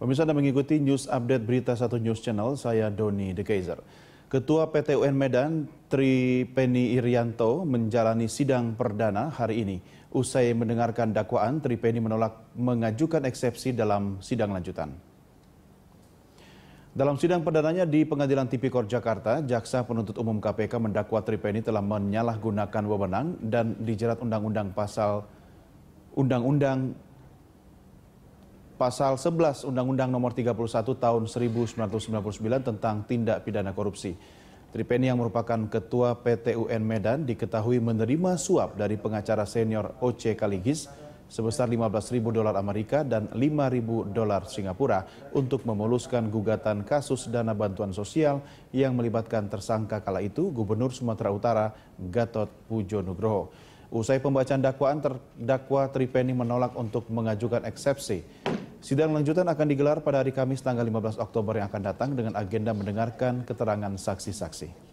Pemirsa Anda mengikuti news update berita satu news channel, saya Doni De Kaiser. Ketua PT UN Medan Tri Penny Irianto menjalani sidang perdana hari ini. Usai mendengarkan dakwaan, Tri Penny menolak mengajukan eksepsi dalam sidang lanjutan. Dalam sidang perdananya di Pengadilan Tipikor Jakarta, Jaksa Penuntut Umum KPK mendakwa Tri Penny telah menyalahgunakan wewenang dan dijerat Undang-Undang Pasal Undang-Undang pasal 11 Undang-Undang Nomor 31 Tahun 1999 tentang tindak pidana korupsi. Tripeni yang merupakan ketua PT UN Medan diketahui menerima suap dari pengacara senior OC Kaligis sebesar 15.000 dolar Amerika dan 5.000 dolar Singapura untuk memuluskan gugatan kasus dana bantuan sosial yang melibatkan tersangka kala itu Gubernur Sumatera Utara Gatot Pujo Nugroho. Usai pembacaan dakwaan, terdakwa Tripeni menolak untuk mengajukan eksepsi. Sidang lanjutan akan digelar pada hari Kamis tanggal 15 Oktober yang akan datang dengan agenda mendengarkan keterangan saksi-saksi.